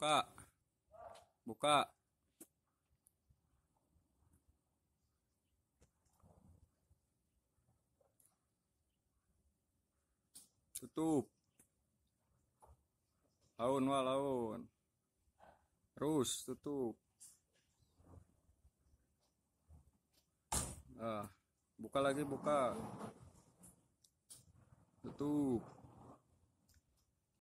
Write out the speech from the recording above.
Buka. Buka. Tutup. Laun wa laun. Terus tutup. ah, buka lagi buka. Tutup.